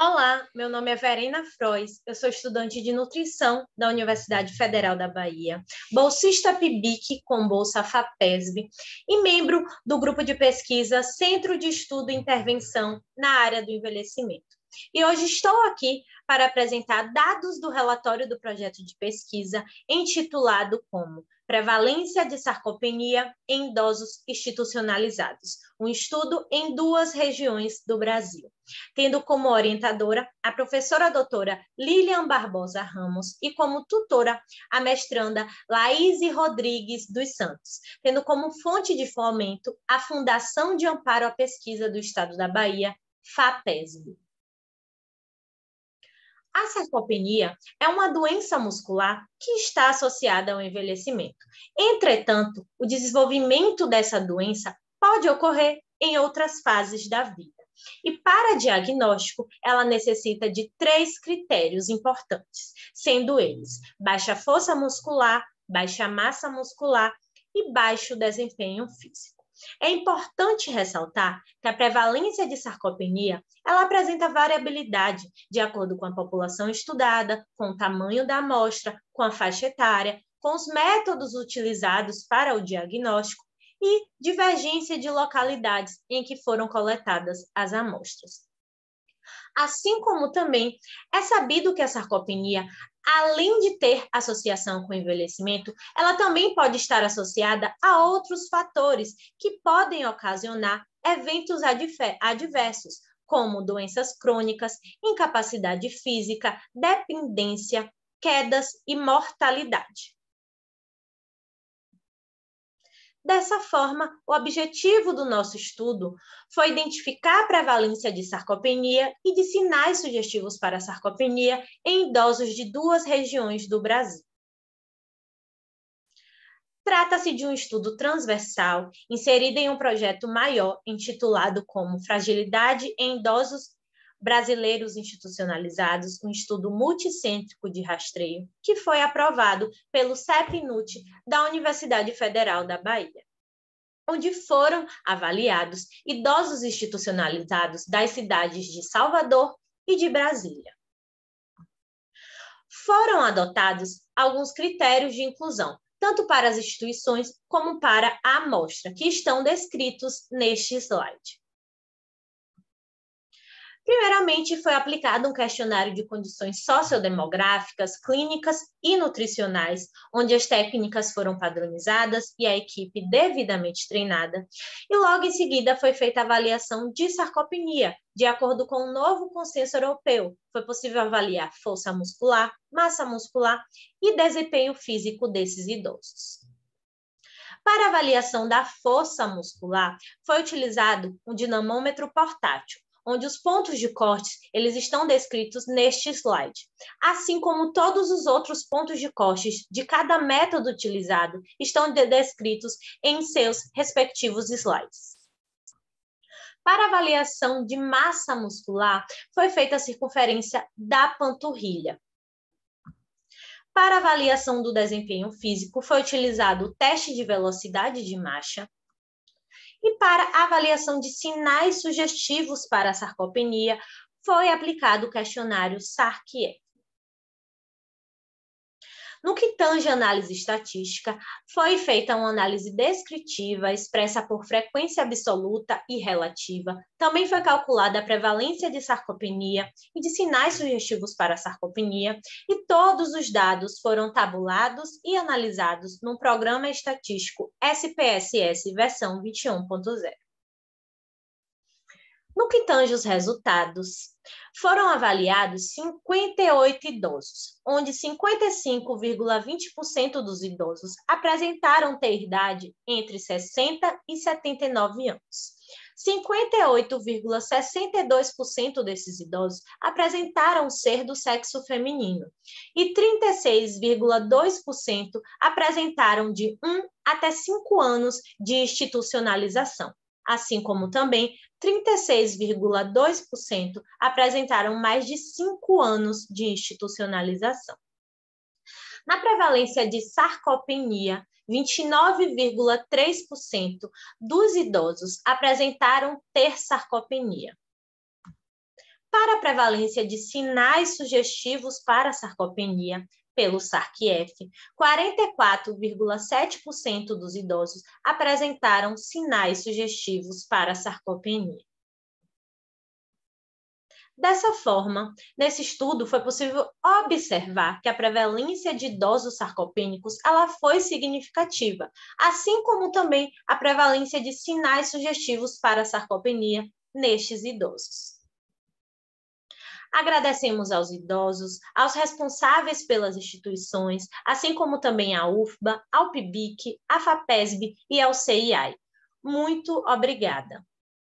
Olá, meu nome é Verena Frois, eu sou estudante de nutrição da Universidade Federal da Bahia, bolsista PIBIC com bolsa FAPESB e membro do grupo de pesquisa Centro de Estudo e Intervenção na área do envelhecimento e hoje estou aqui para apresentar dados do relatório do projeto de pesquisa intitulado como Prevalência de Sarcopenia em Idosos Institucionalizados, um estudo em duas regiões do Brasil, tendo como orientadora a professora doutora Lilian Barbosa Ramos e como tutora a mestranda Laís Rodrigues dos Santos, tendo como fonte de fomento a Fundação de Amparo à Pesquisa do Estado da Bahia, FAPESB. A sarcopenia é uma doença muscular que está associada ao envelhecimento. Entretanto, o desenvolvimento dessa doença pode ocorrer em outras fases da vida. E para diagnóstico, ela necessita de três critérios importantes, sendo eles baixa força muscular, baixa massa muscular e baixo desempenho físico. É importante ressaltar que a prevalência de sarcopenia ela apresenta variabilidade de acordo com a população estudada, com o tamanho da amostra, com a faixa etária, com os métodos utilizados para o diagnóstico e divergência de localidades em que foram coletadas as amostras. Assim como também é sabido que a sarcopenia além de ter associação com envelhecimento, ela também pode estar associada a outros fatores que podem ocasionar eventos adversos, como doenças crônicas, incapacidade física, dependência, quedas e mortalidade. Dessa forma, o objetivo do nosso estudo foi identificar a prevalência de sarcopenia e de sinais sugestivos para sarcopenia em idosos de duas regiões do Brasil. Trata-se de um estudo transversal inserido em um projeto maior intitulado como Fragilidade em Idosos Brasileiros Institucionalizados, um estudo multicêntrico de rastreio, que foi aprovado pelo CEPNUT da Universidade Federal da Bahia, onde foram avaliados idosos institucionalizados das cidades de Salvador e de Brasília. Foram adotados alguns critérios de inclusão, tanto para as instituições como para a amostra, que estão descritos neste slide. Primeiramente, foi aplicado um questionário de condições sociodemográficas, clínicas e nutricionais, onde as técnicas foram padronizadas e a equipe devidamente treinada. E logo em seguida foi feita a avaliação de sarcopenia, de acordo com o um novo consenso europeu. Foi possível avaliar força muscular, massa muscular e desempenho físico desses idosos. Para avaliação da força muscular, foi utilizado um dinamômetro portátil, onde os pontos de corte eles estão descritos neste slide, assim como todos os outros pontos de cortes de cada método utilizado estão descritos em seus respectivos slides. Para avaliação de massa muscular, foi feita a circunferência da panturrilha. Para avaliação do desempenho físico, foi utilizado o teste de velocidade de marcha, e para avaliação de sinais sugestivos para a sarcopenia foi aplicado o questionário SARC-F. No que tange análise estatística, foi feita uma análise descritiva, expressa por frequência absoluta e relativa. Também foi calculada a prevalência de sarcopenia e de sinais sugestivos para sarcopenia, e todos os dados foram tabulados e analisados num programa estatístico SPSS versão 21.0. No que tange os resultados, foram avaliados 58 idosos, onde 55,20% dos idosos apresentaram ter idade entre 60 e 79 anos. 58,62% desses idosos apresentaram ser do sexo feminino e 36,2% apresentaram de 1 até 5 anos de institucionalização assim como também 36,2% apresentaram mais de cinco anos de institucionalização. Na prevalência de sarcopenia, 29,3% dos idosos apresentaram ter sarcopenia. Para a prevalência de sinais sugestivos para sarcopenia, pelo SARC-F, 44,7% dos idosos apresentaram sinais sugestivos para sarcopenia. Dessa forma, nesse estudo foi possível observar que a prevalência de idosos sarcopênicos ela foi significativa, assim como também a prevalência de sinais sugestivos para sarcopenia nestes idosos. Agradecemos aos idosos, aos responsáveis pelas instituições, assim como também à UFBA, ao PIBIC, à FAPESB e ao CIAI. Muito obrigada.